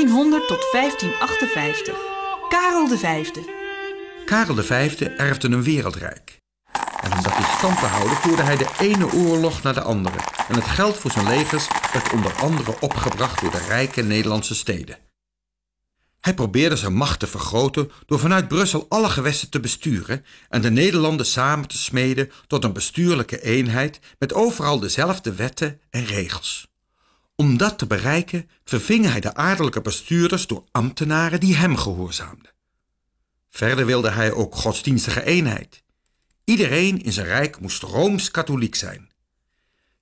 1400 tot 1558. Karel V. Karel V erfde een wereldrijk. En om dat in stand te houden voerde hij de ene oorlog naar de andere. En het geld voor zijn legers werd onder andere opgebracht door de rijke Nederlandse steden. Hij probeerde zijn macht te vergroten door vanuit Brussel alle gewesten te besturen en de Nederlanden samen te smeden tot een bestuurlijke eenheid met overal dezelfde wetten en regels. Om dat te bereiken verving hij de adellijke bestuurders door ambtenaren die hem gehoorzaamden. Verder wilde hij ook godsdienstige eenheid. Iedereen in zijn rijk moest rooms-katholiek zijn.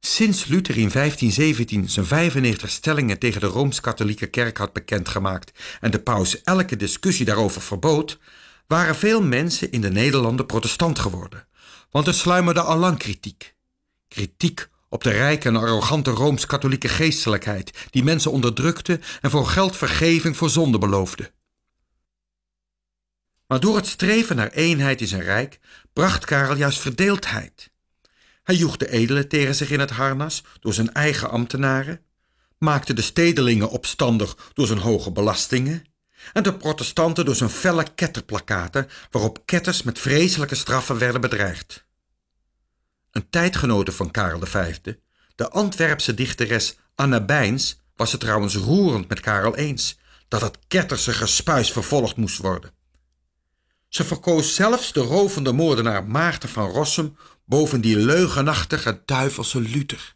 Sinds Luther in 1517 zijn 95 stellingen tegen de rooms-katholieke kerk had bekendgemaakt en de paus elke discussie daarover verbood, waren veel mensen in de Nederlanden protestant geworden, want er sluimerde al lang kritiek. Kritiek op de rijke en arrogante rooms-katholieke geestelijkheid die mensen onderdrukte en voor geld vergeving voor zonde beloofde. Maar door het streven naar eenheid in zijn rijk bracht Karel juist verdeeldheid. Hij joeg de edelen tegen zich in het harnas door zijn eigen ambtenaren, maakte de stedelingen opstandig door zijn hoge belastingen en de protestanten door zijn felle ketterplakaten waarop ketters met vreselijke straffen werden bedreigd. Een tijdgenote van Karel V, de Antwerpse dichteres Anna Bijns, was het trouwens roerend met Karel eens dat het ketterse gespuis vervolgd moest worden. Ze verkoos zelfs de rovende moordenaar Maarten van Rossum boven die leugenachtige duivelse Luther.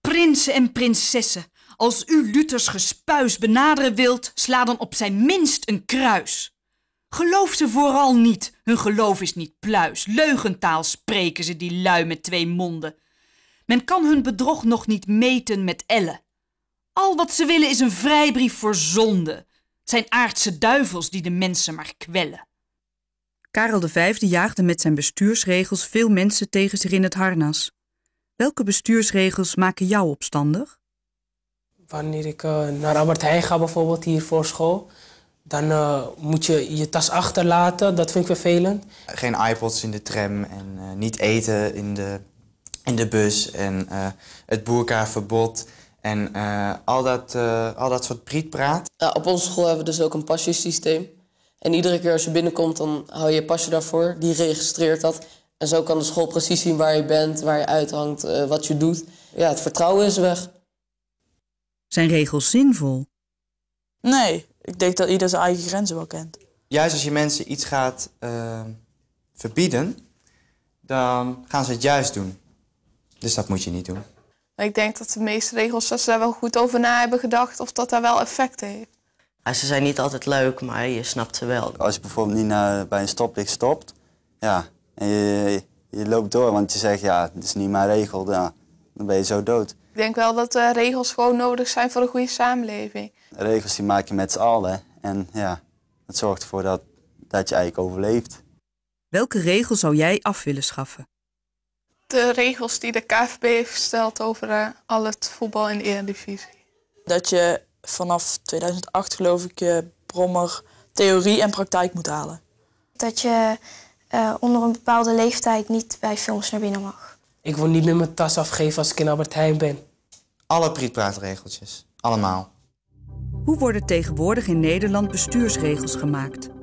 Prinsen en prinsessen, als u Luthers gespuis benaderen wilt, sla dan op zijn minst een kruis. Geloof ze vooral niet. Hun geloof is niet pluis. Leugentaal spreken ze, die lui met twee monden. Men kan hun bedrog nog niet meten met ellen. Al wat ze willen is een vrijbrief voor zonde. Het zijn aardse duivels die de mensen maar kwellen. Karel V jaagde met zijn bestuursregels veel mensen tegen zich in het harnas. Welke bestuursregels maken jou opstandig? Wanneer ik eh, naar Albert Heijn ga bijvoorbeeld hier voor school... Dan eh, moet je je tas achterlaten, dat vind ik vervelend. Geen iPods in de tram en eh, niet eten in de, in de bus en uh, het boerkaverbod en al, dat, al dat soort prietpraat. op onze school hebben we dus ook een pasjesysteem. En iedere keer als je binnenkomt, dan hou je je pasje daarvoor. Die registreert dat. En zo kan de school precies zien waar je bent, waar je uithangt, wat je doet. Ja, het vertrouwen is weg. Zijn regels zinvol? Nee, ik denk dat ieder zijn eigen grenzen wel kent. Juist als je mensen iets gaat eh, verbieden, dan gaan ze het juist doen. Dus dat moet je niet doen. Ik denk dat de meeste regels dat ze daar wel goed over na hebben gedacht of dat daar wel effect heeft. ze zijn niet altijd leuk, maar je snapt ze wel. Als je bijvoorbeeld niet naar, bij een stoplicht stopt, ja, en je, je loopt door, want je zegt ja, het is niet mijn regel, dan ben je zo dood. Ik denk wel dat eh, regels gewoon nodig zijn voor een goede samenleving. Regels die maak je met z'n allen. En ja, dat zorgt ervoor dat, dat je eigenlijk overleeft. Welke regels zou jij af willen schaffen? De regels die de KVB heeft gesteld over eh, al het voetbal in de Eredivisie. Dat je vanaf 2008 geloof ik je brommer theorie en praktijk moet halen. Dat je eh, onder een bepaalde leeftijd niet bij films naar binnen mag. Ik wil niet meer mijn tas afgeven als ik in Albert Heijn ben. Alle prietpraatregeltjes. Allemaal. Hoe worden tegenwoordig in Nederland bestuursregels gemaakt?